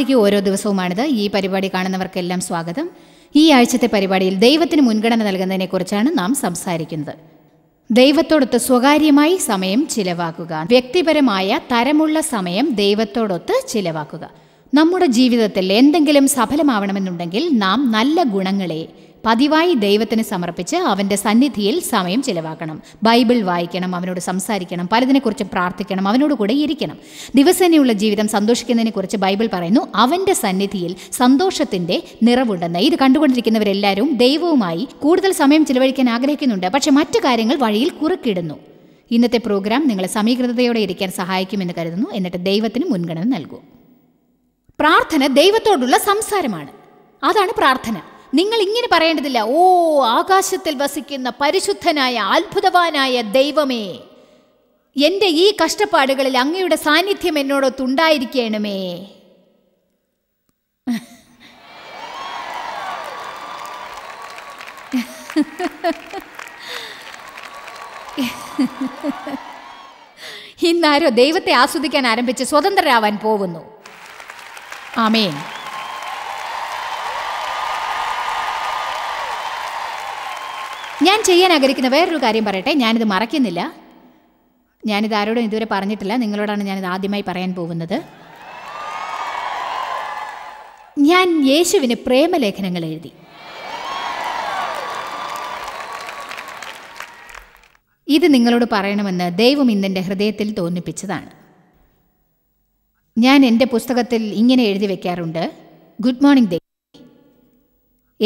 ശാന്തിക്ക് ഓരോ ദിവസവുമാണിത് ഈ പരിപാടി കാണുന്നവർക്കെല്ലാം സ്വാഗതം ഈ ആഴ്ചത്തെ പരിപാടിയിൽ ദൈവത്തിന് മുൻഗണന നൽകുന്നതിനെക്കുറിച്ചാണ് നാം സംസാരിക്കുന്നത് ദൈവത്തോടൊത്ത് സ്വകാര്യമായി സമയം ചിലവാക്കുക വ്യക്തിപരമായ തരമുള്ള സമയം ദൈവത്തോടൊത്ത് ചിലവാക്കുക നമ്മുടെ ജീവിതത്തിൽ എന്തെങ്കിലും സഫലമാവണമെന്നുണ്ടെങ്കിൽ നാം നല്ല ഗുണങ്ങളെ പതിവായി ദൈവത്തിന് സമർപ്പിച്ച് അവൻ്റെ സന്നിധിയിൽ സമയം ചിലവാക്കണം ബൈബിൾ വായിക്കണം അവനോട് സംസാരിക്കണം പലതിനെക്കുറിച്ച് പ്രാർത്ഥിക്കണം അവനോട് കൂടെ ഇരിക്കണം ദിവസേനയുള്ള ജീവിതം സന്തോഷിക്കുന്നതിനെക്കുറിച്ച് ബൈബിൾ പറയുന്നു അവൻ്റെ സന്നിധിയിൽ സന്തോഷത്തിൻ്റെ നിറവുണ്ടെന്ന് ഇത് കണ്ടുകൊണ്ടിരിക്കുന്നവരെല്ലാവരും ദൈവവുമായി കൂടുതൽ സമയം ചിലവഴിക്കാൻ ആഗ്രഹിക്കുന്നുണ്ട് പക്ഷേ മറ്റു കാര്യങ്ങൾ വഴിയിൽ കുറുക്കിടുന്നു ഇന്നത്തെ പ്രോഗ്രാം നിങ്ങളെ സമീകൃതയോടെ ഇരിക്കാൻ സഹായിക്കുമെന്ന് കരുതുന്നു എന്നിട്ട് ദൈവത്തിന് മുൻഗണന നൽകൂ പ്രാർത്ഥന ദൈവത്തോടുള്ള സംസാരമാണ് അതാണ് പ്രാർത്ഥന നിങ്ങൾ ഇങ്ങനെ പറയേണ്ടതില്ല ഓ ആകാശത്തിൽ വസിക്കുന്ന പരിശുദ്ധനായ അത്ഭുതവാനായ ദൈവമേ എൻ്റെ ഈ കഷ്ടപ്പാടുകളിൽ അങ്ങയുടെ സാന്നിധ്യം ഉണ്ടായിരിക്കണമേ ഇന്നാരോ ദൈവത്തെ ആസ്വദിക്കാൻ ആരംഭിച്ച് സ്വതന്ത്രരാവാൻ പോവുന്നു ആമേൻ ഞാൻ ചെയ്യാൻ ആഗ്രഹിക്കുന്ന വേറൊരു കാര്യം പറയട്ടെ ഞാനിത് മറയ്ക്കുന്നില്ല ഞാനിത് ആരോടും ഇതുവരെ പറഞ്ഞിട്ടില്ല നിങ്ങളോടാണ് ഞാനിത് ആദ്യമായി പറയാൻ പോകുന്നത് ഞാൻ യേശുവിന് പ്രേമലേഖനങ്ങൾ എഴുതി ഇത് നിങ്ങളോട് പറയണമെന്ന് ദൈവം ഇന്നെൻ്റെ ഹൃദയത്തിൽ തോന്നിപ്പിച്ചതാണ് ഞാൻ എൻ്റെ പുസ്തകത്തിൽ ഇങ്ങനെ എഴുതി വയ്ക്കാറുണ്ട് ഗുഡ് മോർണിംഗ് ദേവി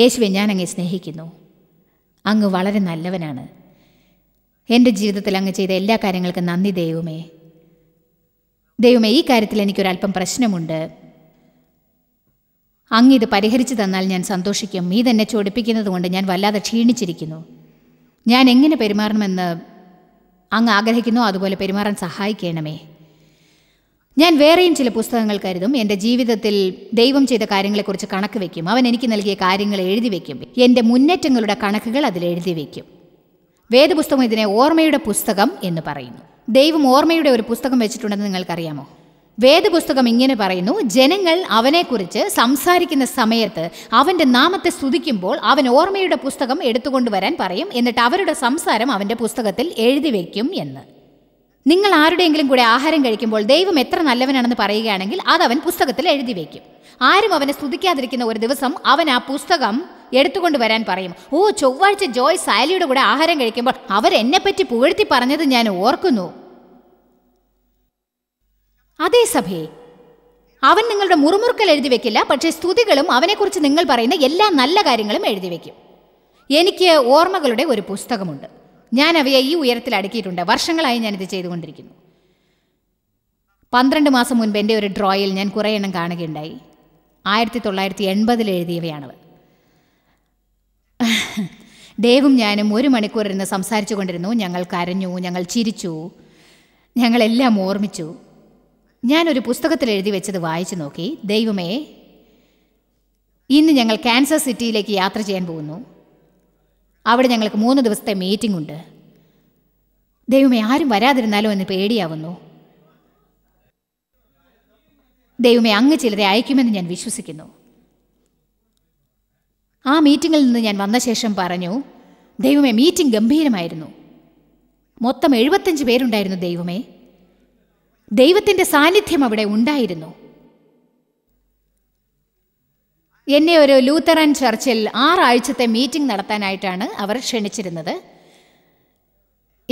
യേശുവെ ഞാൻ അങ്ങേ സ്നേഹിക്കുന്നു അങ്ങ് വളരെ നല്ലവനാണ് എൻ്റെ ജീവിതത്തിൽ അങ്ങ് ചെയ്ത എല്ലാ കാര്യങ്ങൾക്കും നന്ദി ദൈവമേ ദൈവമേ ഈ കാര്യത്തിൽ എനിക്കൊരല്പം പ്രശ്നമുണ്ട് അങ്ങ് ഇത് പരിഹരിച്ചു തന്നാൽ ഞാൻ സന്തോഷിക്കും നീ തന്നെ ചൊടിപ്പിക്കുന്നത് കൊണ്ട് ഞാൻ വല്ലാതെ ക്ഷീണിച്ചിരിക്കുന്നു ഞാൻ എങ്ങനെ പെരുമാറണമെന്ന് അങ്ങ് ആഗ്രഹിക്കുന്നു അതുപോലെ പെരുമാറാൻ സഹായിക്കണമേ ഞാൻ വേറെയും ചില പുസ്തകങ്ങൾ കരുതും എൻ്റെ ജീവിതത്തിൽ ദൈവം ചെയ്ത കാര്യങ്ങളെക്കുറിച്ച് കണക്ക് വയ്ക്കും അവൻ എനിക്ക് നൽകിയ കാര്യങ്ങൾ എഴുതി വയ്ക്കും എൻ്റെ മുന്നേറ്റങ്ങളുടെ കണക്കുകൾ അതിൽ എഴുതി വയ്ക്കും വേദപുസ്തകം ഇതിനെ ഓർമ്മയുടെ പുസ്തകം എന്ന് പറയുന്നു ദൈവം ഓർമ്മയുടെ ഒരു പുസ്തകം വെച്ചിട്ടുണ്ടെന്ന് നിങ്ങൾക്കറിയാമോ വേദപുസ്തകം ഇങ്ങനെ പറയുന്നു ജനങ്ങൾ അവനെക്കുറിച്ച് സംസാരിക്കുന്ന സമയത്ത് അവൻ്റെ നാമത്തെ സ്തുതിക്കുമ്പോൾ അവൻ ഓർമ്മയുടെ പുസ്തകം എടുത്തുകൊണ്ടുവരാൻ പറയും എന്നിട്ട് അവരുടെ സംസാരം അവൻ്റെ പുസ്തകത്തിൽ എഴുതി വയ്ക്കും എന്ന് നിങ്ങൾ ആരുടെയെങ്കിലും കൂടെ ആഹാരം കഴിക്കുമ്പോൾ ദൈവം എത്ര നല്ലവനാണെന്ന് പറയുകയാണെങ്കിൽ അത് അവൻ പുസ്തകത്തിൽ എഴുതി വയ്ക്കും ആരും അവനെ സ്തുതിക്കാതിരിക്കുന്ന ഒരു ദിവസം അവൻ ആ പുസ്തകം എടുത്തുകൊണ്ട് വരാൻ പറയും ഓ ചൊവ്വാഴ്ച ജോയ് സാലിയുടെ കൂടെ ആഹാരം കഴിക്കുമ്പോൾ പറ്റി പുകഴ്ത്തി പറഞ്ഞത് ഞാൻ ഓർക്കുന്നു അതേ സഭയെ അവൻ നിങ്ങളുടെ മുറുമുറുക്കൽ എഴുതി വെക്കില്ല പക്ഷേ സ്തുതികളും അവനെക്കുറിച്ച് നിങ്ങൾ പറയുന്ന എല്ലാ നല്ല കാര്യങ്ങളും എഴുതി വെക്കും എനിക്ക് ഓർമ്മകളുടെ ഒരു പുസ്തകമുണ്ട് ഞാൻ അവയെ ഈ ഉയരത്തിൽ അടുക്കിയിട്ടുണ്ട് വർഷങ്ങളായി ഞാനിത് ചെയ്തുകൊണ്ടിരിക്കുന്നു പന്ത്രണ്ട് മാസം മുൻപ് എൻ്റെ ഒരു ഡ്രോയിൽ ഞാൻ കുറേ എണ്ണം കാണുകയുണ്ടായി ആയിരത്തി തൊള്ളായിരത്തി എൺപതിൽ എഴുതിയവയാണത് ദേവും ഞാനും ഒരു മണിക്കൂർ ഇരുന്ന് സംസാരിച്ചു കൊണ്ടിരുന്നു ഞങ്ങൾ കരഞ്ഞു ഞങ്ങൾ ചിരിച്ചു ഞങ്ങളെല്ലാം ഓർമ്മിച്ചു ഞാനൊരു പുസ്തകത്തിൽ എഴുതി വെച്ചത് വായിച്ചു നോക്കി ദൈവമേ ഇന്ന് ഞങ്ങൾ കാൻസർ സിറ്റിയിലേക്ക് യാത്ര ചെയ്യാൻ പോകുന്നു അവിടെ ഞങ്ങൾക്ക് മൂന്ന് ദിവസത്തെ മീറ്റിംഗ് ഉണ്ട് ദൈവമേ ആരും വരാതിരുന്നാലോ എന്ന് പേടിയാവുന്നു ദൈവമേ അങ്ങ് ചിലരെ അയക്കുമെന്ന് ഞാൻ വിശ്വസിക്കുന്നു ആ മീറ്റിങ്ങിൽ നിന്ന് ഞാൻ വന്ന ശേഷം പറഞ്ഞു ദൈവമേ മീറ്റിംഗ് ഗംഭീരമായിരുന്നു മൊത്തം എഴുപത്തഞ്ച് പേരുണ്ടായിരുന്നു ദൈവമേ ദൈവത്തിൻ്റെ സാന്നിധ്യം അവിടെ ഉണ്ടായിരുന്നു എന്നെ ഒരു ലൂത്തറൻ ചർച്ചിൽ ആറാഴ്ചത്തെ മീറ്റിംഗ് നടത്താനായിട്ടാണ് അവർ ക്ഷണിച്ചിരുന്നത്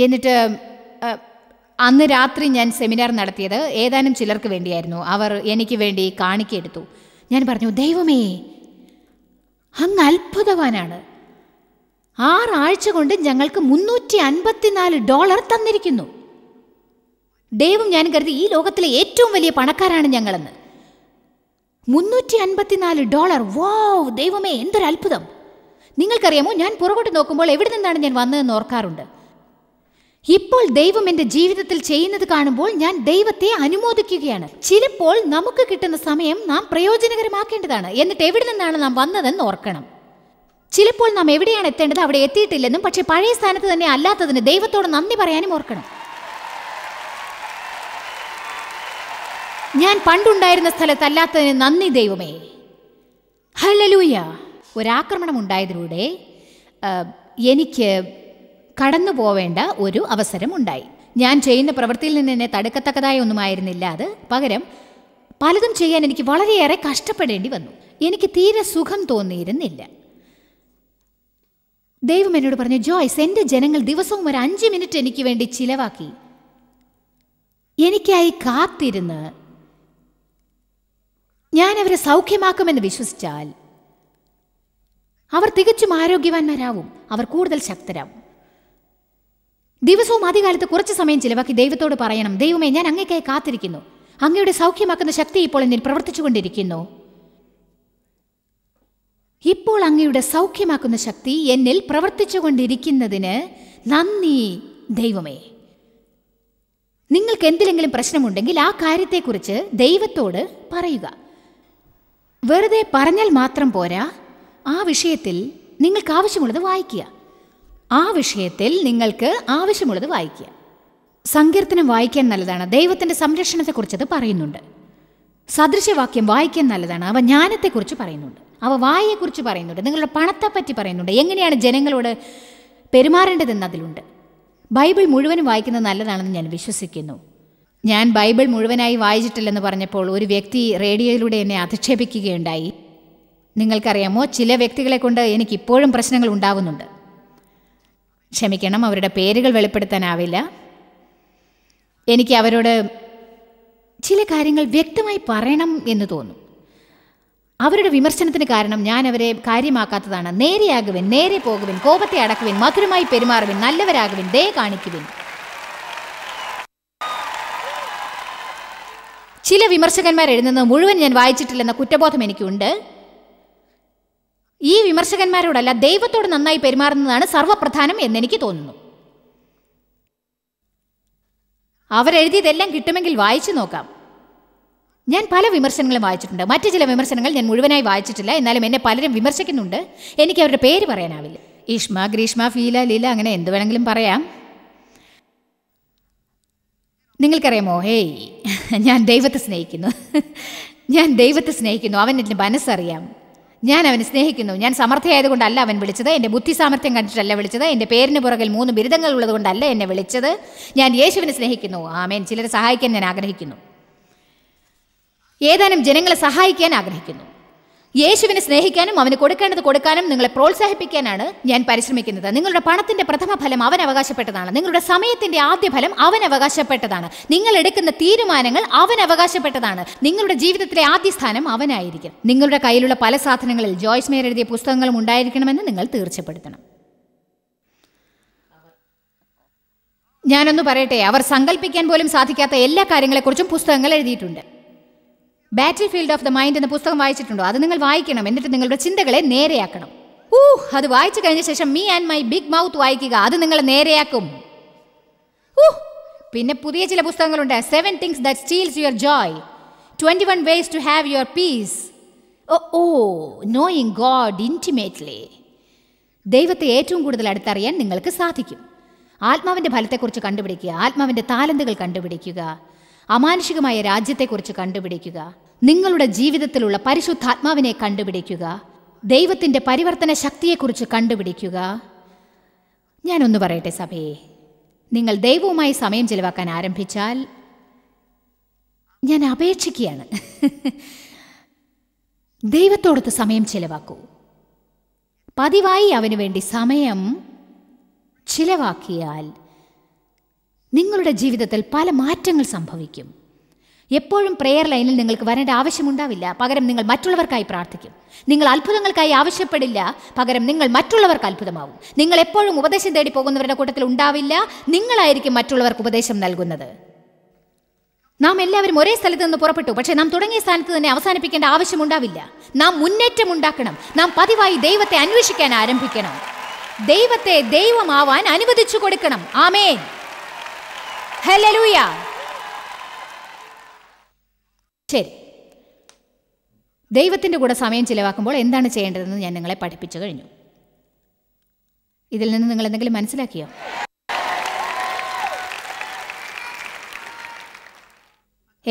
എന്നിട്ട് അന്ന് രാത്രി ഞാൻ സെമിനാർ നടത്തിയത് ഏതാനും ചിലർക്ക് വേണ്ടിയായിരുന്നു അവർ എനിക്ക് വേണ്ടി കാണിക്കെടുത്തു ഞാൻ പറഞ്ഞു ദൈവമേ അങ്ങ് അത്ഭുതവാനാണ് ആറാഴ്ച കൊണ്ട് ഞങ്ങൾക്ക് മുന്നൂറ്റി അൻപത്തിനാല് ഡോളർ തന്നിരിക്കുന്നു ദൈവം ഞാൻ കരുതി ഈ ലോകത്തിലെ ഏറ്റവും വലിയ പണക്കാരാണ് ഞങ്ങളെന്ന് മുന്നൂറ്റി അൻപത്തിനാല് ഡോളർ വാവ് ദൈവമേ എന്തൊരു അത്ഭുതം നിങ്ങൾക്കറിയാമോ ഞാൻ പുറകോട്ട് നോക്കുമ്പോൾ എവിടെ നിന്നാണ് ഞാൻ വന്നതെന്ന് ഓർക്കാറുണ്ട് ഇപ്പോൾ ദൈവം എൻ്റെ ജീവിതത്തിൽ ചെയ്യുന്നത് കാണുമ്പോൾ ഞാൻ ദൈവത്തെ അനുമോദിക്കുകയാണ് ചിലപ്പോൾ നമുക്ക് കിട്ടുന്ന സമയം നാം പ്രയോജനകരമാക്കേണ്ടതാണ് എന്നിട്ട് എവിടെ നിന്നാണ് നാം വന്നതെന്ന് ഓർക്കണം ചിലപ്പോൾ നാം എവിടെയാണ് എത്തേണ്ടത് അവിടെ എത്തിയിട്ടില്ലെന്നും പക്ഷേ പഴയ സ്ഥാനത്ത് തന്നെ അല്ലാത്തതിന് ദൈവത്തോട് നന്ദി പറയാനും ഓർക്കണം ഞാൻ പണ്ടുണ്ടായിരുന്ന സ്ഥലത്തല്ലാത്തതിന് നന്ദി ദൈവമേ ഹലലൂയ ഒരാക്രമണം ഉണ്ടായതിലൂടെ എനിക്ക് കടന്നു പോവേണ്ട ഒരു അവസരം ഉണ്ടായി ഞാൻ ചെയ്യുന്ന പ്രവൃത്തിയിൽ നിന്ന് എന്നെ തടുക്കത്തക്കതായ ഒന്നുമായിരുന്നില്ല അത് പകരം പലതും ചെയ്യാൻ എനിക്ക് വളരെയേറെ കഷ്ടപ്പെടേണ്ടി വന്നു എനിക്ക് തീരെ സുഖം തോന്നിയിരുന്നില്ല ദൈവം എന്നോട് പറഞ്ഞു ജോയ്സ് എൻ്റെ ജനങ്ങൾ ദിവസവും ഒരു അഞ്ച് മിനിറ്റ് എനിക്ക് വേണ്ടി ചിലവാക്കി എനിക്കായി കാത്തിരുന്ന് ഞാൻ അവരെ സൗഖ്യമാക്കുമെന്ന് വിശ്വസിച്ചാൽ അവർ തികച്ചും ആരോഗ്യവാന്മാരാകും അവർ കൂടുതൽ ശക്തരാകും ദിവസവും ആദ്യകാലത്ത് കുറച്ച് സമയം ചിലവാക്കി ദൈവത്തോട് പറയണം ദൈവമേ ഞാൻ അങ്ങേക്കായി കാത്തിരിക്കുന്നു അങ്ങയുടെ സൗഖ്യമാക്കുന്ന ശക്തി ഇപ്പോൾ എന്നിൽ പ്രവർത്തിച്ചുകൊണ്ടിരിക്കുന്നു ഇപ്പോൾ അങ്ങയുടെ സൗഖ്യമാക്കുന്ന ശക്തി എന്നിൽ പ്രവർത്തിച്ചുകൊണ്ടിരിക്കുന്നതിന് നന്ദി ദൈവമേ നിങ്ങൾക്ക് എന്തിലെങ്കിലും പ്രശ്നമുണ്ടെങ്കിൽ ആ കാര്യത്തെക്കുറിച്ച് ദൈവത്തോട് പറയുക വെറുതെ പറഞ്ഞാൽ മാത്രം പോരാ ആ വിഷയത്തിൽ നിങ്ങൾക്ക് ആവശ്യമുള്ളത് വായിക്കുക ആ വിഷയത്തിൽ നിങ്ങൾക്ക് ആവശ്യമുള്ളത് വായിക്കുക സങ്കീർത്തനം വായിക്കാൻ നല്ലതാണ് ദൈവത്തിൻ്റെ സംരക്ഷണത്തെക്കുറിച്ചത് പറയുന്നുണ്ട് സദൃശവാക്യം വായിക്കാൻ നല്ലതാണ് അവ ജ്ഞാനത്തെക്കുറിച്ച് പറയുന്നുണ്ട് അവ വായയെക്കുറിച്ച് പറയുന്നുണ്ട് നിങ്ങളുടെ പണത്തെപ്പറ്റി പറയുന്നുണ്ട് എങ്ങനെയാണ് ജനങ്ങളോട് പെരുമാറേണ്ടതെന്ന് അതിലുണ്ട് ബൈബിൾ മുഴുവനും വായിക്കുന്നത് നല്ലതാണെന്ന് ഞാൻ വിശ്വസിക്കുന്നു ഞാൻ ബൈബിൾ മുഴുവനായി വായിച്ചിട്ടില്ലെന്ന് പറഞ്ഞപ്പോൾ ഒരു വ്യക്തി റേഡിയോയിലൂടെ എന്നെ അധിക്ഷേപിക്കുകയുണ്ടായി നിങ്ങൾക്കറിയാമോ ചില വ്യക്തികളെ കൊണ്ട് എനിക്കിപ്പോഴും പ്രശ്നങ്ങൾ ഉണ്ടാകുന്നുണ്ട് ക്ഷമിക്കണം അവരുടെ പേരുകൾ വെളിപ്പെടുത്താനാവില്ല എനിക്ക് അവരോട് ചില കാര്യങ്ങൾ വ്യക്തമായി പറയണം എന്ന് തോന്നും അവരുടെ വിമർശനത്തിന് കാരണം ഞാൻ അവരെ കാര്യമാക്കാത്തതാണ് നേരെയാകുവിൻ നേരെ പോകുവിൻ കോപത്തെ അടക്കുവിൻ മധുരമായി പെരുമാറുവിൻ നല്ലവരാകുവിൻ ദയ കാണിക്കുവിൻ ചില വിമർശകന്മാർ എഴുതുന്നത് മുഴുവൻ ഞാൻ വായിച്ചിട്ടില്ലെന്ന കുറ്റബോധം എനിക്കുണ്ട് ഈ വിമർശകന്മാരോടല്ല ദൈവത്തോട് നന്നായി പെരുമാറുന്നതാണ് സർവപ്രധാനം എന്നെനിക്ക് തോന്നുന്നു അവരെഴുതിയതെല്ലാം കിട്ടുമെങ്കിൽ വായിച്ചു നോക്കാം ഞാൻ പല വിമർശനങ്ങളും വായിച്ചിട്ടുണ്ട് മറ്റു ചില വിമർശനങ്ങൾ ഞാൻ മുഴുവനായി വായിച്ചിട്ടില്ല എന്നാലും എന്നെ പലരും വിമർശിക്കുന്നുണ്ട് എനിക്ക് അവരുടെ പേര് പറയാനാവില്ല ഈഷ്മ ഗ്രീഷ്മ ഫീല ലീല അങ്ങനെ എന്ത് വേണമെങ്കിലും പറയാം നിങ്ങൾക്കറിയാമോ ഹേയ് ഞാൻ ദൈവത്തെ സ്നേഹിക്കുന്നു ഞാൻ ദൈവത്തെ സ്നേഹിക്കുന്നു അവൻ എൻ്റെ മനസ്സറിയാം ഞാൻ അവനെ സ്നേഹിക്കുന്നു ഞാൻ സമർത്ഥയായതുകൊണ്ടല്ല അവൻ വിളിച്ചത് എൻ്റെ ബുദ്ധി സാമർഥ്യം കണ്ടിട്ടല്ല വിളിച്ചത് എൻ്റെ പേരിന് പുറകിൽ മൂന്ന് ബിരുദങ്ങൾ ഉള്ളതുകൊണ്ടല്ല എന്നെ വിളിച്ചത് ഞാൻ യേശുവിനെ സ്നേഹിക്കുന്നു ആമേൻ ചിലരെ സഹായിക്കാൻ ഞാൻ ആഗ്രഹിക്കുന്നു ഏതാനും ജനങ്ങളെ സഹായിക്കാൻ ആഗ്രഹിക്കുന്നു യേശുവിനെ സ്നേഹിക്കാനും അവന് കൊടുക്കേണ്ടത് കൊടുക്കാനും നിങ്ങളെ പ്രോത്സാഹിപ്പിക്കാനാണ് ഞാൻ പരിശ്രമിക്കുന്നത് നിങ്ങളുടെ പണത്തിന്റെ പ്രഥമ ഫലം അവൻ അവകാശപ്പെട്ടതാണ് നിങ്ങളുടെ സമയത്തിന്റെ ആദ്യ ഫലം അവൻ അവകാശപ്പെട്ടതാണ് നിങ്ങൾ എടുക്കുന്ന തീരുമാനങ്ങൾ അവൻ അവകാശപ്പെട്ടതാണ് നിങ്ങളുടെ ജീവിതത്തിലെ ആദ്യ സ്ഥാനം അവനായിരിക്കും നിങ്ങളുടെ കയ്യിലുള്ള പല സാധനങ്ങളിൽ ജോയ്സ് മേയർ എഴുതിയ പുസ്തകങ്ങളും ഉണ്ടായിരിക്കണമെന്ന് നിങ്ങൾ തീർച്ചപ്പെടുത്തണം ഞാനൊന്ന് പറയട്ടെ അവർ സങ്കല്പിക്കാൻ പോലും സാധിക്കാത്ത എല്ലാ കാര്യങ്ങളെക്കുറിച്ചും പുസ്തകങ്ങൾ എഴുതിയിട്ടുണ്ട് battlefield of the mind എന്ന പുസ്തകം വായിച്ചിട്ടുണ്ടോ അത് നിങ്ങൾ വായിക്കണം എന്നിട്ട് നിങ്ങളുടെ ചിന്തകളെ നേരെയാക്കണം ഊ അത് വായിച്ചു കഴിഞ്ഞ ശേഷം me and my big mouth വായിക്കുക അത് നിങ്ങളെ നേരെയാക്കും ഊ പിന്നെ പുതിയ ചില പുസ്തകങ്ങളുണ്ട് seven things that steals your joy twenty one ways to have your peace ഓ നോയിങ് ഗോഡ് ഇൻറ്റിമേറ്റ്ലി ദൈവത്തെ ഏറ്റവും കൂടുതൽ അടുത്തറിയാൻ നിങ്ങൾക്ക് സാധിക്കും ആത്മാവിൻ്റെ ഫലത്തെക്കുറിച്ച് കണ്ടുപിടിക്കുക ആത്മാവിൻ്റെ താലന്തുകൾ കണ്ടുപിടിക്കുക അമാനുഷികമായ രാജ്യത്തെക്കുറിച്ച് കണ്ടുപിടിക്കുക നിങ്ങളുടെ ജീവിതത്തിലുള്ള പരിശുദ്ധാത്മാവിനെ കണ്ടുപിടിക്കുക ദൈവത്തിൻ്റെ പരിവർത്തന ശക്തിയെക്കുറിച്ച് കണ്ടുപിടിക്കുക ഞാനൊന്ന് പറയട്ടെ സഭയെ നിങ്ങൾ ദൈവവുമായി സമയം ചിലവാക്കാൻ ആരംഭിച്ചാൽ ഞാൻ അപേക്ഷിക്കുകയാണ് ദൈവത്തോടത്ത് സമയം ചിലവാക്കൂ പതിവായി അവന് വേണ്ടി സമയം ചിലവാക്കിയാൽ നിങ്ങളുടെ ജീവിതത്തിൽ പല മാറ്റങ്ങൾ സംഭവിക്കും എപ്പോഴും പ്രെയർ ലൈനിൽ നിങ്ങൾക്ക് വരേണ്ട ആവശ്യമുണ്ടാവില്ല പകരം നിങ്ങൾ മറ്റുള്ളവർക്കായി പ്രാർത്ഥിക്കും നിങ്ങൾ അത്ഭുതങ്ങൾക്കായി ആവശ്യപ്പെടില്ല പകരം നിങ്ങൾ മറ്റുള്ളവർക്ക് അത്ഭുതമാവും നിങ്ങൾ എപ്പോഴും ഉപദേശം തേടി പോകുന്നവരുടെ കൂട്ടത്തിൽ ഉണ്ടാവില്ല നിങ്ങളായിരിക്കും മറ്റുള്ളവർക്ക് ഉപദേശം നൽകുന്നത് നാം എല്ലാവരും ഒരേ സ്ഥലത്ത് നിന്ന് പുറപ്പെട്ടു പക്ഷേ നാം തുടങ്ങിയ സ്ഥാനത്ത് തന്നെ അവസാനിപ്പിക്കേണ്ട ആവശ്യമുണ്ടാവില്ല നാം മുന്നേറ്റം ഉണ്ടാക്കണം നാം പതിവായി ദൈവത്തെ അന്വേഷിക്കാൻ ആരംഭിക്കണം ദൈവത്തെ ദൈവമാവാൻ അനുവദിച്ചു കൊടുക്കണം ആമേ ഹലൂയാ ശരി ദൈവത്തിൻ്റെ കൂടെ സമയം ചിലവാക്കുമ്പോൾ എന്താണ് ചെയ്യേണ്ടതെന്ന് ഞാൻ നിങ്ങളെ പഠിപ്പിച്ചു കഴിഞ്ഞു ഇതിൽ നിന്ന് നിങ്ങൾ എന്തെങ്കിലും മനസ്സിലാക്കിയോ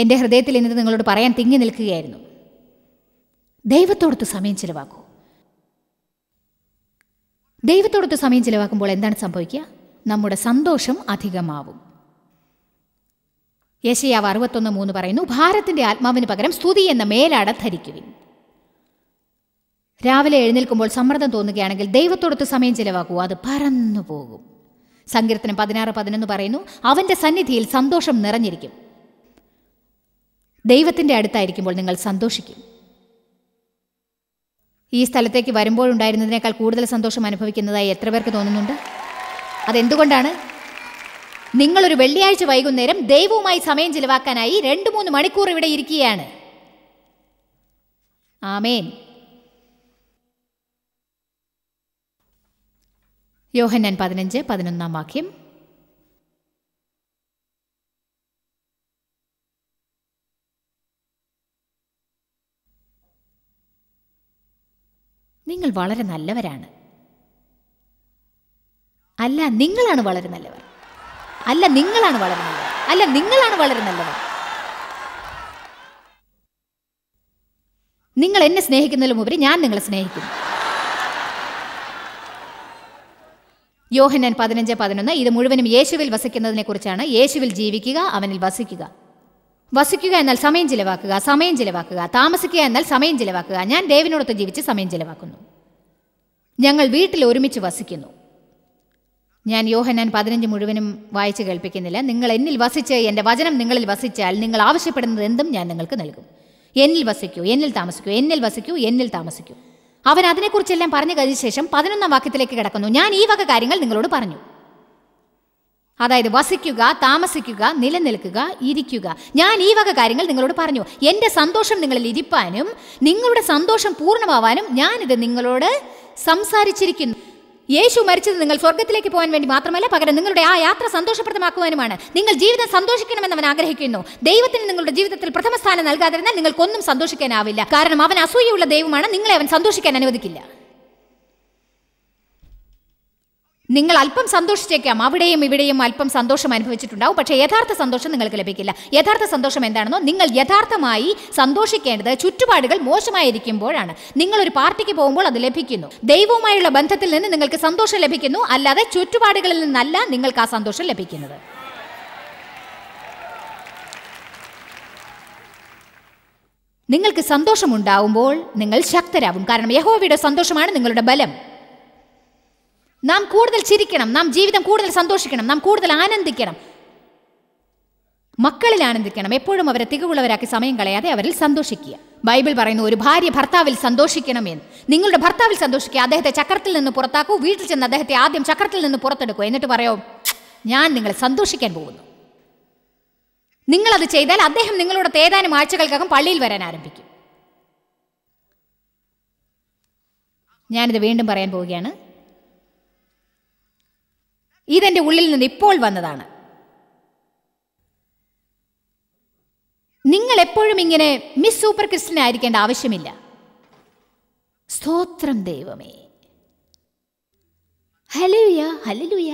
എൻ്റെ ഹൃദയത്തിൽ ഇന്നത് നിങ്ങളോട് പറയാൻ തിങ്ങി നിൽക്കുകയായിരുന്നു ദൈവത്തോടൊത്ത് സമയം ചിലവാക്കൂ ദൈവത്തോടൊത്ത് സമയം ചിലവാക്കുമ്പോൾ എന്താണ് സംഭവിക്കുക നമ്മുടെ സന്തോഷം അധികമാവും യശയാവ് അറുപത്തൊന്ന് മൂന്ന് പറയുന്നു ഭാരത്തിന്റെ ആത്മാവിന് പകരം സ്തുതി എന്ന മേലാട ധരിക്കുവിൻ രാവിലെ എഴുന്നേൽക്കുമ്പോൾ സമ്മർദ്ദം തോന്നുകയാണെങ്കിൽ ദൈവത്തോടൊത്ത് സമയം ചിലവാക്കൂ അത് പറന്നു പോകും സങ്കീർത്തനം പതിനാറ് പതിനൊന്ന് പറയുന്നു അവന്റെ സന്നിധിയിൽ സന്തോഷം നിറഞ്ഞിരിക്കും ദൈവത്തിന്റെ അടുത്തായിരിക്കുമ്പോൾ നിങ്ങൾ സന്തോഷിക്കും ഈ സ്ഥലത്തേക്ക് വരുമ്പോഴുണ്ടായിരുന്നതിനേക്കാൾ കൂടുതൽ സന്തോഷം അനുഭവിക്കുന്നതായി എത്ര പേർക്ക് തോന്നുന്നുണ്ട് അതെന്തുകൊണ്ടാണ് നിങ്ങളൊരു വെള്ളിയാഴ്ച വൈകുന്നേരം ദൈവവുമായി സമയം ചിലവാക്കാനായി രണ്ട് മൂന്ന് മണിക്കൂർ ഇവിടെ ഇരിക്കുകയാണ് ആമേൻ യോഹന്നാൻ പതിനഞ്ച് പതിനൊന്നാം വാക്യം നിങ്ങൾ വളരെ നല്ലവരാണ് അല്ല നിങ്ങളാണ് വളരെ നല്ലവർ അല്ല നിങ്ങളാണ് വളരുന്നത് അല്ല നിങ്ങളാണ് വളരുന്നത് നിങ്ങൾ എന്നെ സ്നേഹിക്കുന്നതിലും ഉപരി ഞാൻ നിങ്ങളെ സ്നേഹിക്കുന്നു യോഹന്നാൻ പതിനഞ്ച് പതിനൊന്ന് ഇത് മുഴുവനും യേശുവിൽ വസിക്കുന്നതിനെ കുറിച്ചാണ് യേശുവിൽ ജീവിക്കുക അവനിൽ വസിക്കുക വസിക്കുക എന്നാൽ സമയം ചിലവാക്കുക സമയം ചിലവാക്കുക താമസിക്കുക എന്നാൽ സമയം ചിലവാക്കുക ഞാൻ ദേവിനോടൊത്ത് ജീവിച്ച് സമയം ചിലവാക്കുന്നു ഞങ്ങൾ വീട്ടിൽ ഒരുമിച്ച് വസിക്കുന്നു ഞാൻ യോഹനാൻ പതിനഞ്ച് മുഴുവനും വായിച്ചു കേൾപ്പിക്കുന്നില്ല നിങ്ങൾ എന്നിൽ വസിച്ച് എൻ്റെ വചനം നിങ്ങളിൽ വസിച്ചാൽ നിങ്ങൾ ആവശ്യപ്പെടുന്നത് എന്തും ഞാൻ നിങ്ങൾക്ക് നൽകും എന്നിൽ വസിക്കൂ എന്നിൽ താമസിക്കൂ എന്നിൽ വസിക്കൂ എന്നിൽ താമസിക്കൂ അവൻ അതിനെക്കുറിച്ചെല്ലാം പറഞ്ഞു കഴിഞ്ഞ ശേഷം പതിനൊന്നാം വാക്യത്തിലേക്ക് കിടക്കുന്നു ഞാൻ ഈ വക കാര്യങ്ങൾ നിങ്ങളോട് പറഞ്ഞു അതായത് വസിക്കുക താമസിക്കുക നിലനിൽക്കുക ഇരിക്കുക ഞാൻ ഈ വക കാര്യങ്ങൾ നിങ്ങളോട് പറഞ്ഞു എൻ്റെ സന്തോഷം നിങ്ങളിൽ ഇരിപ്പാനും നിങ്ങളുടെ സന്തോഷം പൂർണ്ണമാവാനും ഞാനിത് നിങ്ങളോട് സംസാരിച്ചിരിക്കുന്നു യേശു മരിച്ചത് നിങ്ങൾ സ്വർഗത്തിലേക്ക് പോകാൻ വേണ്ടി മാത്രമല്ല പകരം നിങ്ങളുടെ ആ യാത്ര സന്തോഷപ്രദമാക്കുവാനുമാണ് നിങ്ങൾ ജീവിതം സന്തോഷിക്കണമെന്ന് അവൻ ആഗ്രഹിക്കുന്നു ദൈവത്തിന് നിങ്ങളുടെ ജീവിതത്തിൽ പ്രഥമ സ്ഥാനം നൽകാതിരുന്നാൽ നിങ്ങൾക്കൊന്നും സന്തോഷിക്കാനാവില്ല കാരണം അവൻ അസൂയുള്ള ദൈവമാണ് നിങ്ങളെ അവൻ സന്തോഷിക്കാൻ അനുവദിക്കില്ല നിങ്ങൾ അല്പം സന്തോഷിച്ചേക്കാം അവിടെയും ഇവിടെയും അല്പം സന്തോഷം അനുഭവിച്ചിട്ടുണ്ടാവും പക്ഷേ യഥാർത്ഥ സന്തോഷം നിങ്ങൾക്ക് ലഭിക്കില്ല യഥാർത്ഥ സന്തോഷം എന്താണെന്നോ നിങ്ങൾ യഥാർത്ഥമായി സന്തോഷിക്കേണ്ടത് ചുറ്റുപാടുകൾ മോശമായിരിക്കുമ്പോഴാണ് ഒരു പാർട്ടിക്ക് പോകുമ്പോൾ അത് ലഭിക്കുന്നു ദൈവവുമായുള്ള ബന്ധത്തിൽ നിന്ന് നിങ്ങൾക്ക് സന്തോഷം ലഭിക്കുന്നു അല്ലാതെ ചുറ്റുപാടുകളിൽ നിന്നല്ല നിങ്ങൾക്ക് ആ സന്തോഷം ലഭിക്കുന്നത് നിങ്ങൾക്ക് സന്തോഷമുണ്ടാവുമ്പോൾ നിങ്ങൾ ശക്തരാകും കാരണം യഹോവയുടെ സന്തോഷമാണ് നിങ്ങളുടെ ബലം നാം കൂടുതൽ ചിരിക്കണം നാം ജീവിതം കൂടുതൽ സന്തോഷിക്കണം നാം കൂടുതൽ ആനന്ദിക്കണം മക്കളിൽ ആനന്ദിക്കണം എപ്പോഴും അവരെ തികവുള്ളവരാക്കി സമയം കളയാതെ അവരിൽ സന്തോഷിക്കുക ബൈബിൾ പറയുന്നു ഒരു ഭാര്യ ഭർത്താവിൽ സന്തോഷിക്കണം എന്ന് നിങ്ങളുടെ ഭർത്താവിൽ സന്തോഷിക്കുക അദ്ദേഹത്തെ ചക്രത്തിൽ നിന്ന് പുറത്താക്കൂ വീട്ടിൽ ചെന്ന് അദ്ദേഹത്തെ ആദ്യം ചക്രത്തിൽ നിന്ന് പുറത്തെടുക്കൂ എന്നിട്ട് പറയോ ഞാൻ നിങ്ങളെ സന്തോഷിക്കാൻ പോകുന്നു നിങ്ങളത് ചെയ്താൽ അദ്ദേഹം നിങ്ങളോട് ഏതാനും ആഴ്ചകൾക്കകം പള്ളിയിൽ വരാൻ ആരംഭിക്കും ഞാനിത് വീണ്ടും പറയാൻ പോവുകയാണ് ഇതെന്റെ ഉള്ളിൽ നിന്ന് ഇപ്പോൾ വന്നതാണ് നിങ്ങൾ എപ്പോഴും ഇങ്ങനെ മിസ് സൂപ്പർ ക്രിസ്ത്യൻ ആയിരിക്കേണ്ട ആവശ്യമില്ല സ്തോത്രം ദൈവമേ ഹലൂയ ഹലലൂയ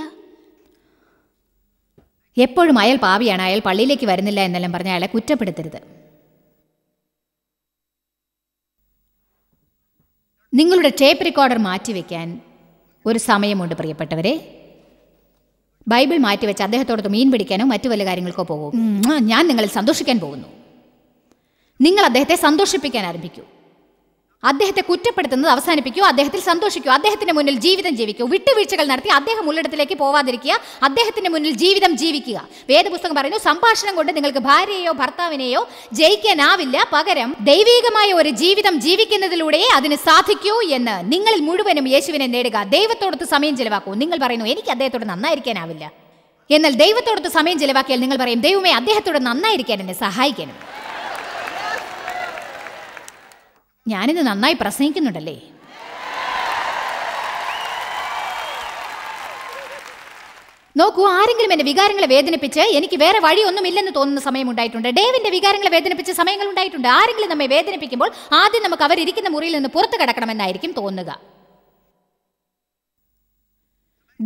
എപ്പോഴും അയാൾ പാവിയാണ് അയാൾ പള്ളിയിലേക്ക് വരുന്നില്ല എന്നെല്ലാം പറഞ്ഞ അയാളെ കുറ്റപ്പെടുത്തരുത് നിങ്ങളുടെ ടേപ്പ് റെക്കോർഡർ മാറ്റിവെക്കാൻ ഒരു സമയമുണ്ട് പ്രിയപ്പെട്ടവരെ ബൈബിൾ വെച്ച് അദ്ദേഹത്തോടൊത്ത് മീൻ പിടിക്കാനോ മറ്റു വല്ല കാര്യങ്ങൾക്കോ പോകും ഞാൻ നിങ്ങളിൽ സന്തോഷിക്കാൻ പോകുന്നു നിങ്ങൾ അദ്ദേഹത്തെ സന്തോഷിപ്പിക്കാൻ ആരംഭിക്കൂ അദ്ദേഹത്തെ കുറ്റപ്പെടുത്തുന്നത് അവസാനിപ്പിക്കൂ അദ്ദേഹത്തിൽ സന്തോഷിക്കൂ അദ്ദേഹത്തിന്റെ മുന്നിൽ ജീവിതം ജീവിക്കൂ വിട്ടുവീഴ്ചകൾ നടത്തി അദ്ദേഹം ഉള്ളിടത്തിലേക്ക് പോവാതിരിക്കുക അദ്ദേഹത്തിന്റെ മുന്നിൽ ജീവിതം ജീവിക്കുക വേദപുസ്തകം പറയുന്നു സംഭാഷണം കൊണ്ട് നിങ്ങൾക്ക് ഭാര്യയെയോ ഭർത്താവിനെയോ ജയിക്കാനാവില്ല പകരം ദൈവീകമായ ഒരു ജീവിതം ജീവിക്കുന്നതിലൂടെയേ അതിന് സാധിക്കൂ എന്ന് നിങ്ങളിൽ മുഴുവനും യേശുവിനെ നേടുക ദൈവത്തോടത്ത് സമയം ചെലവാക്കൂ നിങ്ങൾ പറയുന്നു എനിക്ക് അദ്ദേഹത്തോട് നന്നായിരിക്കാനാവില്ല എന്നാൽ ദൈവത്തോടത്ത് സമയം ചെലവാക്കിയാൽ നിങ്ങൾ പറയും ദൈവമേ അദ്ദേഹത്തോട് നന്നായിരിക്കാൻ എന്നെ സഹായിക്കാനും ഞാനിത് നന്നായി പ്രസംഗിക്കുന്നുണ്ടല്ലേ നോക്കൂ ആരെങ്കിലും എന്റെ വികാരങ്ങളെ വേദനിപ്പിച്ച് എനിക്ക് വേറെ ഇല്ലെന്ന് തോന്നുന്ന സമയം ഉണ്ടായിട്ടുണ്ട് ഡേവിൻ്റെ വികാരങ്ങളെ വേദനിപ്പിച്ച സമയങ്ങൾ ഉണ്ടായിട്ടുണ്ട് ആരെങ്കിലും നമ്മെ വേദനിപ്പിക്കുമ്പോൾ ആദ്യം നമുക്ക് ഇരിക്കുന്ന മുറിയിൽ നിന്ന് പുറത്ത് കടക്കണമെന്നായിരിക്കും തോന്നുക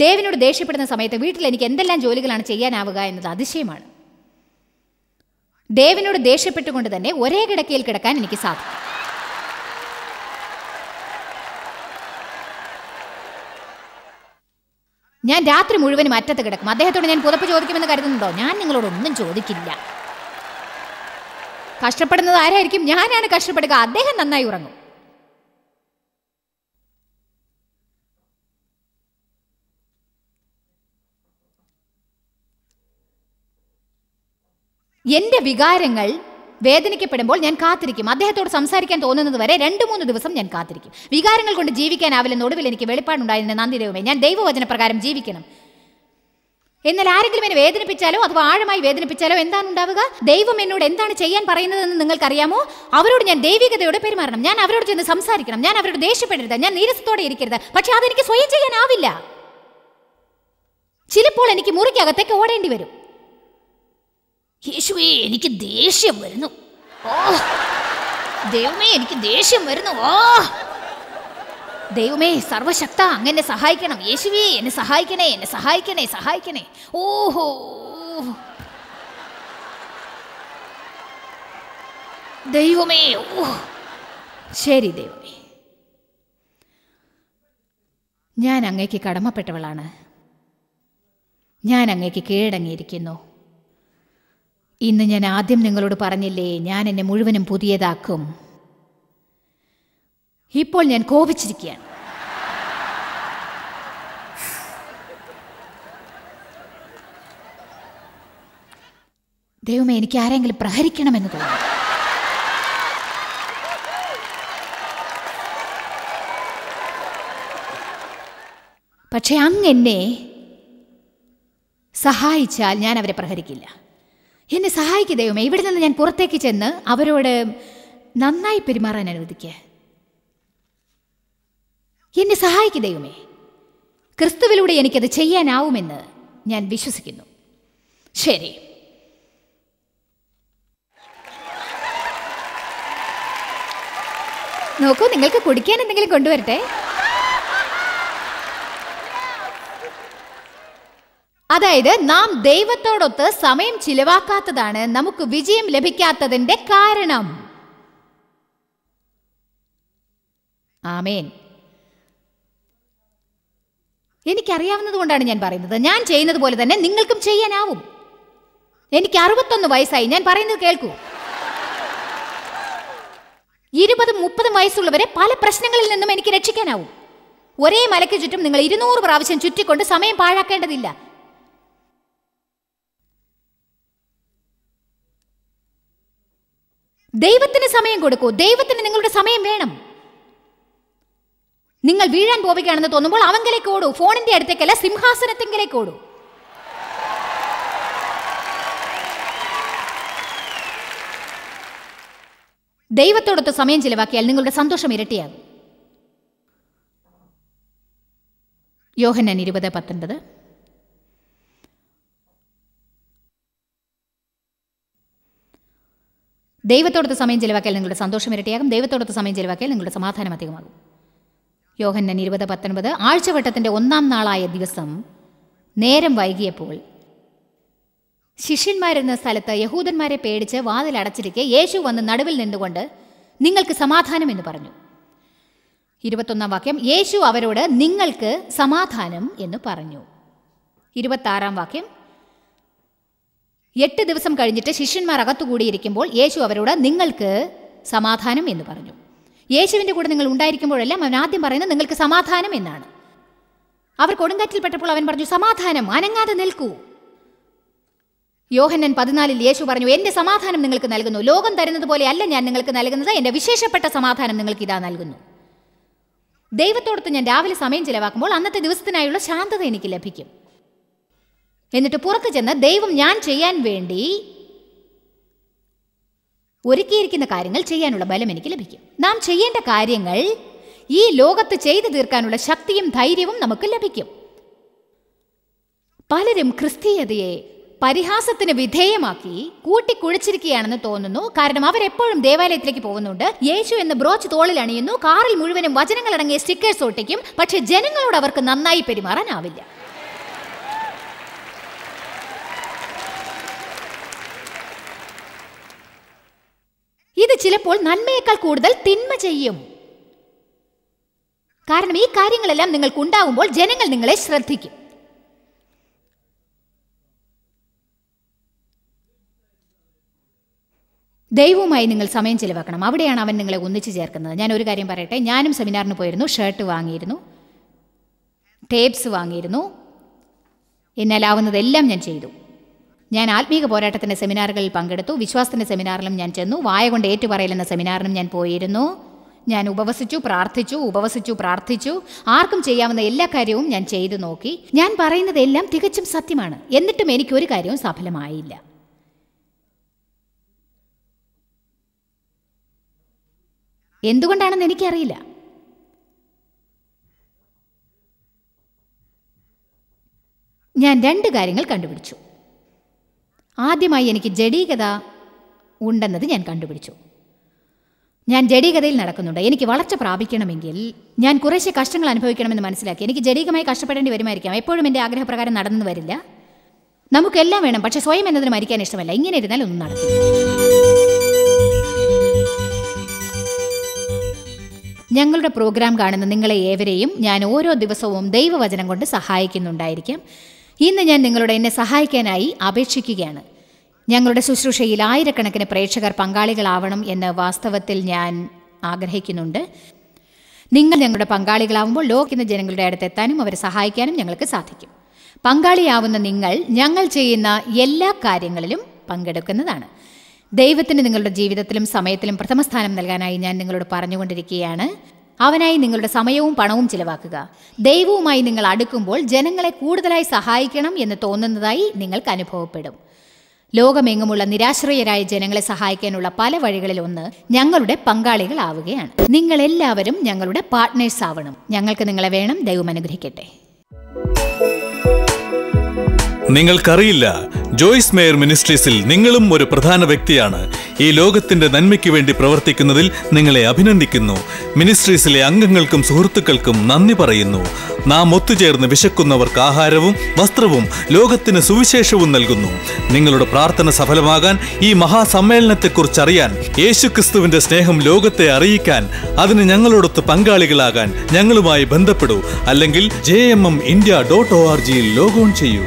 ഡേവിനോട് ദേഷ്യപ്പെടുന്ന സമയത്ത് വീട്ടിൽ എനിക്ക് എന്തെല്ലാം ജോലികളാണ് ചെയ്യാനാവുക എന്നത് അതിശയമാണ് ഡേവിനോട് ദേഷ്യപ്പെട്ടുകൊണ്ട് തന്നെ ഒരേ കിടക്കയിൽ കിടക്കാൻ എനിക്ക് സാധിക്കും ഞാൻ രാത്രി മുഴുവനും അറ്റത്ത് കിടക്കും അദ്ദേഹത്തോട് ഞാൻ പുതപ്പ് ചോദിക്കുമെന്ന് കരുതുന്നുണ്ടോ ഞാൻ നിങ്ങളോടൊന്നും ചോദിക്കില്ല കഷ്ടപ്പെടുന്നത് ആരായിരിക്കും ഞാനാണ് കഷ്ടപ്പെടുക അദ്ദേഹം നന്നായി ഉറങ്ങും എന്റെ വികാരങ്ങൾ വേദനിക്കപ്പെടുമ്പോൾ ഞാൻ കാത്തിരിക്കും അദ്ദേഹത്തോട് സംസാരിക്കാൻ തോന്നുന്നത് വരെ രണ്ട് മൂന്ന് ദിവസം ഞാൻ കാത്തിരിക്കും വികാരങ്ങൾ കൊണ്ട് ജീവിക്കാനാവില്ലെന്ന് ഒടുവിൽ എനിക്ക് വെളിപ്പാടുണ്ടായിരുന്ന നന്ദി ദൈവമേ ഞാൻ ദൈവവചന പ്രകാരം ജീവിക്കണം എന്നാൽ ആരെങ്കിലും എന്നെ വേദനിപ്പിച്ചാലോ അഥവാ ആഴമായി വേദനിപ്പിച്ചാലോ എന്താണ് ഉണ്ടാവുക ദൈവം എന്നോട് എന്താണ് ചെയ്യാൻ പറയുന്നതെന്ന് നിങ്ങൾക്കറിയാമോ അവരോട് ഞാൻ ദൈവികതയോടെ പെരുമാറണം ഞാൻ അവരോട് ചെന്ന് സംസാരിക്കണം ഞാൻ അവരോട് ദേഷ്യപ്പെടരുത് ഞാൻ നീരസത്തോടെ ഇരിക്കരുത് പക്ഷെ അതെനിക്ക് സ്വയം ചെയ്യാനാവില്ല ചിലപ്പോൾ എനിക്ക് മുറിക്കകത്തേക്ക് ഓടേണ്ടി വരും യേശുവേ എനിക്ക് ദേഷ്യം വരുന്നു ഓ ദൈവമേ എനിക്ക് ദേഷ്യം വരുന്നു ഓ ദൈവമേ സർവശക്ത അങ്ങനെ സഹായിക്കണം യേശുവേ എന്നെ സഹായിക്കണേ എന്നെ സഹായിക്കണേ സഹായിക്കണേ ഓഹോ ദൈവമേ ഓ ശരി ദൈവമേ ഞാൻ അങ്ങേക്ക് കടമപ്പെട്ടവളാണ് ഞാൻ അങ്ങേക്ക് കീഴടങ്ങിയിരിക്കുന്നു ഇന്ന് ഞാൻ ആദ്യം നിങ്ങളോട് പറഞ്ഞില്ലേ ഞാൻ എന്നെ മുഴുവനും പുതിയതാക്കും ഇപ്പോൾ ഞാൻ കോപിച്ചിരിക്കുകയാണ് ദൈവമേ എനിക്ക് ആരെങ്കിലും പ്രഹരിക്കണമെന്ന് തോന്നുന്നു പക്ഷെ അങ്ങനെ സഹായിച്ചാൽ ഞാൻ അവരെ പ്രഹരിക്കില്ല എന്നെ സഹായിക്കുക ദൈവമേ ഇവിടെ നിന്ന് ഞാൻ പുറത്തേക്ക് ചെന്ന് അവരോട് നന്നായി പെരുമാറാൻ അനുവദിക്കുക എന്നെ സഹായിക്കുക ദൈവമേ ക്രിസ്തുവിലൂടെ എനിക്കത് ചെയ്യാനാവുമെന്ന് ഞാൻ വിശ്വസിക്കുന്നു ശരി നോക്കൂ നിങ്ങൾക്ക് കുടിക്കാൻ എന്തെങ്കിലും കൊണ്ടുവരട്ടെ അതായത് നാം ദൈവത്തോടൊത്ത് സമയം ചിലവാക്കാത്തതാണ് നമുക്ക് വിജയം ലഭിക്കാത്തതിന്റെ കാരണം ആമേൻ എനിക്കറിയാവുന്നത് കൊണ്ടാണ് ഞാൻ പറയുന്നത് ഞാൻ ചെയ്യുന്നത് പോലെ തന്നെ നിങ്ങൾക്കും ചെയ്യാനാവും എനിക്ക് അറുപത്തൊന്ന് വയസ്സായി ഞാൻ പറയുന്നത് കേൾക്കൂ ഇരുപതും മുപ്പതും വയസ്സുള്ളവരെ പല പ്രശ്നങ്ങളിൽ നിന്നും എനിക്ക് രക്ഷിക്കാനാവും ഒരേ മലയ്ക്ക് ചുറ്റും നിങ്ങൾ ഇരുന്നൂറ് പ്രാവശ്യം ചുറ്റിക്കൊണ്ട് സമയം പാഴാക്കേണ്ടതില്ല ദൈവത്തിന് സമയം കൊടുക്കൂ ദൈവത്തിന് നിങ്ങളുടെ സമയം വേണം നിങ്ങൾ വീഴാൻ പോവുകയാണെന്ന് തോന്നുമ്പോൾ അവങ്കിലേക്ക് ഓടൂ ഫോണിന്റെ അടുത്തേക്കല്ല സിംഹാസനത്തിങ്കിലേക്ക് ഓടൂ ദൈവത്തോടൊത്ത് സമയം ചിലവാക്കിയാൽ നിങ്ങളുടെ സന്തോഷം ഇരട്ടിയാകും യോഹന്നാൻ ഇരുപത് പത്തൊൻപത് ദൈവത്തോടത്ത് സമയം ചിലവാക്കിയാൽ നിങ്ങളുടെ സന്തോഷം ഇരട്ടിയാകും ദൈവത്തോടത്ത് സമയം ചിലവാക്കിയാൽ നിങ്ങളുടെ സമാധാനം അധികമാകും യോഹന്നൻ ഇരുപത് പത്തൊൻപത് ആഴ്ചവട്ടത്തിൻ്റെ ഒന്നാം നാളായ ദിവസം നേരം വൈകിയപ്പോൾ ശിഷ്യന്മാരെന്ന സ്ഥലത്ത് യഹൂദന്മാരെ പേടിച്ച് വാതിലടച്ചിരിക്കെ യേശു വന്ന് നടുവിൽ നിന്നുകൊണ്ട് നിങ്ങൾക്ക് സമാധാനം എന്ന് പറഞ്ഞു ഇരുപത്തൊന്നാം വാക്യം യേശു അവരോട് നിങ്ങൾക്ക് സമാധാനം എന്ന് പറഞ്ഞു ഇരുപത്താറാം വാക്യം എട്ട് ദിവസം കഴിഞ്ഞിട്ട് ശിഷ്യന്മാർ അകത്തുകൂടിയിരിക്കുമ്പോൾ യേശു അവരോട് നിങ്ങൾക്ക് സമാധാനം എന്ന് പറഞ്ഞു യേശുവിൻ്റെ കൂടെ നിങ്ങൾ ഉണ്ടായിരിക്കുമ്പോഴെല്ലാം അവൻ ആദ്യം പറയുന്നത് നിങ്ങൾക്ക് സമാധാനം എന്നാണ് അവർ കൊടുങ്കാറ്റിൽപ്പെട്ടപ്പോൾ അവൻ പറഞ്ഞു സമാധാനം അനങ്ങാതെ നിൽക്കൂ യോഹന്നൻ പതിനാലിൽ യേശു പറഞ്ഞു എൻ്റെ സമാധാനം നിങ്ങൾക്ക് നൽകുന്നു ലോകം തരുന്നത് പോലെയല്ല ഞാൻ നിങ്ങൾക്ക് നൽകുന്നത് എൻ്റെ വിശേഷപ്പെട്ട സമാധാനം നിങ്ങൾക്ക് ഇതാ നൽകുന്നു ദൈവത്തോടൊത്ത് ഞാൻ രാവിലെ സമയം ചിലവാക്കുമ്പോൾ അന്നത്തെ ദിവസത്തിനായുള്ള ശാന്തത എനിക്ക് ലഭിക്കും എന്നിട്ട് പുറത്തു ചെന്ന് ദൈവം ഞാൻ ചെയ്യാൻ വേണ്ടി ഒരുക്കിയിരിക്കുന്ന കാര്യങ്ങൾ ചെയ്യാനുള്ള ബലം എനിക്ക് ലഭിക്കും നാം ചെയ്യേണ്ട കാര്യങ്ങൾ ഈ ലോകത്ത് ചെയ്തു തീർക്കാനുള്ള ശക്തിയും ധൈര്യവും നമുക്ക് ലഭിക്കും പലരും ക്രിസ്തീയതയെ പരിഹാസത്തിന് വിധേയമാക്കി കൂട്ടിക്കുഴിച്ചിരിക്കുകയാണെന്ന് തോന്നുന്നു കാരണം അവരെപ്പോഴും ദേവാലയത്തിലേക്ക് പോകുന്നുണ്ട് യേശു എന്ന ബ്രോച്ച് തോളിൽ അണിയുന്നു കാറിൽ മുഴുവനും വചനങ്ങൾ അടങ്ങിയ സ്റ്റിക്കേഴ്സ് ഒട്ടിക്കും പക്ഷേ ജനങ്ങളോട് അവർക്ക് നന്നായി പെരുമാറാനാവില്ല ചിലപ്പോൾ നന്മയേക്കാൾ കൂടുതൽ തിന്മ ചെയ്യും കാരണം ഈ കാര്യങ്ങളെല്ലാം നിങ്ങൾക്ക് ഉണ്ടാകുമ്പോൾ ജനങ്ങൾ നിങ്ങളെ ശ്രദ്ധിക്കും ദൈവവുമായി നിങ്ങൾ സമയം ചിലവാക്കണം അവിടെയാണ് അവൻ നിങ്ങളെ ഒന്നിച്ച് ചേർക്കുന്നത് ഞാൻ ഒരു കാര്യം പറയട്ടെ ഞാനും സെമിനാറിന് പോയിരുന്നു ഷർട്ട് വാങ്ങിയിരുന്നു ടേപ്സ് വാങ്ങിയിരുന്നു എന്നാലാവുന്നതെല്ലാം ഞാൻ ചെയ്തു ഞാൻ ആത്മീക പോരാട്ടത്തിൻ്റെ സെമിനാറുകളിൽ പങ്കെടുത്തു വിശ്വാസത്തിൻ്റെ സെമിനാറിലും ഞാൻ ചെന്നു വായ കൊണ്ട് ഏറ്റുപറയലെന്ന സെമിനാറിനും ഞാൻ പോയിരുന്നു ഞാൻ ഉപവസിച്ചു പ്രാർത്ഥിച്ചു ഉപവസിച്ചു പ്രാർത്ഥിച്ചു ആർക്കും ചെയ്യാവുന്ന എല്ലാ കാര്യവും ഞാൻ ചെയ്തു നോക്കി ഞാൻ പറയുന്നതെല്ലാം തികച്ചും സത്യമാണ് എന്നിട്ടും എനിക്കൊരു കാര്യവും സഫലമായില്ല എന്തുകൊണ്ടാണെന്ന് എനിക്കറിയില്ല ഞാൻ രണ്ട് കാര്യങ്ങൾ കണ്ടുപിടിച്ചു ആദ്യമായി എനിക്ക് ജഡീകത ഉണ്ടെന്നത് ഞാൻ കണ്ടുപിടിച്ചു ഞാൻ ജഡീകതയിൽ നടക്കുന്നുണ്ട് എനിക്ക് വളർച്ച പ്രാപിക്കണമെങ്കിൽ ഞാൻ കുറേശ്ശെ കഷ്ടങ്ങൾ അനുഭവിക്കണമെന്ന് മനസ്സിലാക്കി എനിക്ക് ജഡീകമായി കഷ്ടപ്പെടേണ്ടി വരുമായിരിക്കാം എപ്പോഴും എൻ്റെ ആഗ്രഹപ്രകാരം നടന്നു വരില്ല നമുക്കെല്ലാം വേണം പക്ഷെ സ്വയം എന്നതിന് മരിക്കാൻ ഇഷ്ടമല്ല ഇങ്ങനെ ഇരുന്നാൽ ഒന്നും നടക്കില്ല ഞങ്ങളുടെ പ്രോഗ്രാം കാണുന്ന നിങ്ങളെ ഏവരെയും ഞാൻ ഓരോ ദിവസവും ദൈവവചനം കൊണ്ട് സഹായിക്കുന്നുണ്ടായിരിക്കാം ഇന്ന് ഞാൻ നിങ്ങളുടെ എന്നെ സഹായിക്കാനായി അപേക്ഷിക്കുകയാണ് ഞങ്ങളുടെ ശുശ്രൂഷയിൽ ആയിരക്കണക്കിന് പ്രേക്ഷകർ പങ്കാളികളാവണം എന്ന് വാസ്തവത്തിൽ ഞാൻ ആഗ്രഹിക്കുന്നുണ്ട് നിങ്ങൾ ഞങ്ങളുടെ പങ്കാളികളാവുമ്പോൾ ലോകിക്കുന്ന ജനങ്ങളുടെ അടുത്ത് എത്താനും അവരെ സഹായിക്കാനും ഞങ്ങൾക്ക് സാധിക്കും പങ്കാളിയാവുന്ന നിങ്ങൾ ഞങ്ങൾ ചെയ്യുന്ന എല്ലാ കാര്യങ്ങളിലും പങ്കെടുക്കുന്നതാണ് ദൈവത്തിന് നിങ്ങളുടെ ജീവിതത്തിലും സമയത്തിലും പ്രഥമ സ്ഥാനം നൽകാനായി ഞാൻ നിങ്ങളോട് പറഞ്ഞുകൊണ്ടിരിക്കുകയാണ് അവനായി നിങ്ങളുടെ സമയവും പണവും ചിലവാക്കുക ദൈവവുമായി നിങ്ങൾ അടുക്കുമ്പോൾ ജനങ്ങളെ കൂടുതലായി സഹായിക്കണം എന്ന് തോന്നുന്നതായി നിങ്ങൾക്ക് അനുഭവപ്പെടും ലോകമെങ്ങുമുള്ള നിരാശ്രയരായ ജനങ്ങളെ സഹായിക്കാനുള്ള പല വഴികളിൽ ഒന്ന് ഞങ്ങളുടെ പങ്കാളികളാവുകയാണ് നിങ്ങൾ എല്ലാവരും ഞങ്ങളുടെ പാർട്ട്നേഴ്സ് ആവണം ഞങ്ങൾക്ക് നിങ്ങളെ വേണം ദൈവം അനുഗ്രഹിക്കട്ടെ നിങ്ങൾക്കറിയില്ല ജോയ്സ് മേയർ മിനിസ്ട്രീസിൽ നിങ്ങളും ഒരു പ്രധാന വ്യക്തിയാണ് ഈ ലോകത്തിന്റെ നന്മയ്ക്ക് വേണ്ടി പ്രവർത്തിക്കുന്നതിൽ നിങ്ങളെ അഭിനന്ദിക്കുന്നു മിനിസ്ട്രീസിലെ അംഗങ്ങൾക്കും സുഹൃത്തുക്കൾക്കും നന്ദി പറയുന്നു നാം ഒത്തുചേർന്ന് വിശക്കുന്നവർക്ക് ആഹാരവും വസ്ത്രവും ലോകത്തിന് സുവിശേഷവും നൽകുന്നു നിങ്ങളുടെ പ്രാർത്ഥന സഫലമാകാൻ ഈ മഹാസമ്മേളനത്തെക്കുറിച്ച് അറിയാൻ യേശുക്രിസ്തുവിന്റെ സ്നേഹം ലോകത്തെ അറിയിക്കാൻ അതിന് ഞങ്ങളോടൊത്ത് പങ്കാളികളാകാൻ ഞങ്ങളുമായി ബന്ധപ്പെടൂ അല്ലെങ്കിൽ J M M India dot O R ജിയിൽ ലോഗോൺ ചെയ്യൂ